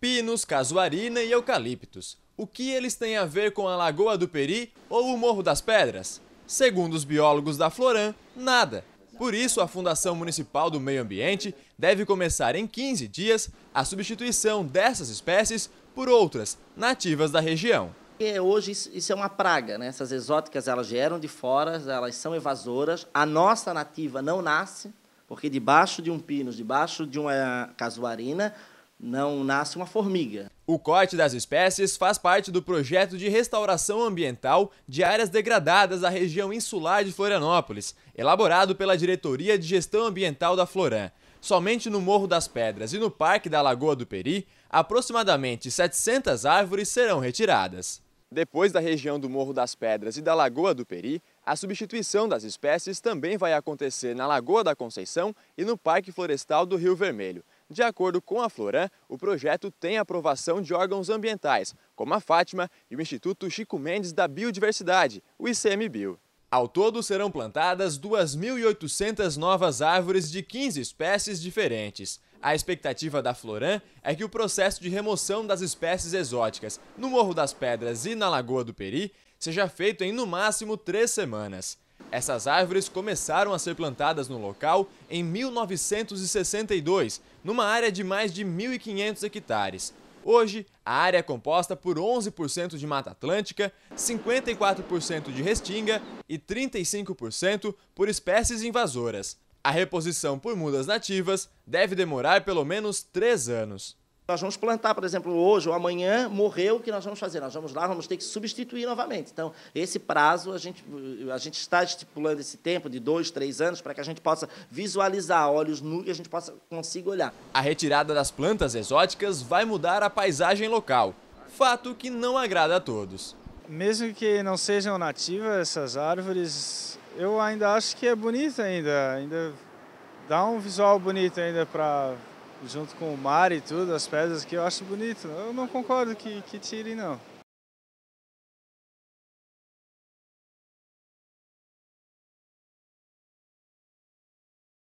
Pinos, casuarina e eucaliptos. O que eles têm a ver com a Lagoa do Peri ou o Morro das Pedras? Segundo os biólogos da Floran, nada. Por isso, a Fundação Municipal do Meio Ambiente deve começar em 15 dias a substituição dessas espécies por outras nativas da região. Porque hoje isso é uma praga, né? Essas exóticas elas vieram de fora, elas são invasoras. A nossa nativa não nasce, porque debaixo de um pino, debaixo de uma casuarina, não nasce uma formiga. O corte das espécies faz parte do projeto de restauração ambiental de áreas degradadas da região insular de Florianópolis, elaborado pela Diretoria de Gestão Ambiental da Floran. Somente no Morro das Pedras e no Parque da Lagoa do Peri, aproximadamente 700 árvores serão retiradas. Depois da região do Morro das Pedras e da Lagoa do Peri, a substituição das espécies também vai acontecer na Lagoa da Conceição e no Parque Florestal do Rio Vermelho. De acordo com a Floran, o projeto tem aprovação de órgãos ambientais, como a Fátima e o Instituto Chico Mendes da Biodiversidade, o ICMBio. Ao todo serão plantadas 2.800 novas árvores de 15 espécies diferentes. A expectativa da Floran é que o processo de remoção das espécies exóticas no Morro das Pedras e na Lagoa do Peri seja feito em no máximo três semanas. Essas árvores começaram a ser plantadas no local em 1962, numa área de mais de 1.500 hectares. Hoje, a área é composta por 11% de Mata Atlântica, 54% de restinga e 35% por espécies invasoras. A reposição por mudas nativas deve demorar pelo menos três anos nós vamos plantar, por exemplo, hoje ou amanhã, morreu, o que nós vamos fazer? Nós vamos lá, vamos ter que substituir novamente. Então, esse prazo, a gente, a gente está estipulando esse tempo de dois, três anos, para que a gente possa visualizar olhos nu e a gente possa consiga olhar. A retirada das plantas exóticas vai mudar a paisagem local, fato que não agrada a todos. Mesmo que não sejam nativas essas árvores, eu ainda acho que é bonita ainda, ainda dá um visual bonito ainda para junto com o mar e tudo, as pedras que eu acho bonito. Eu não concordo que, que tirem, não.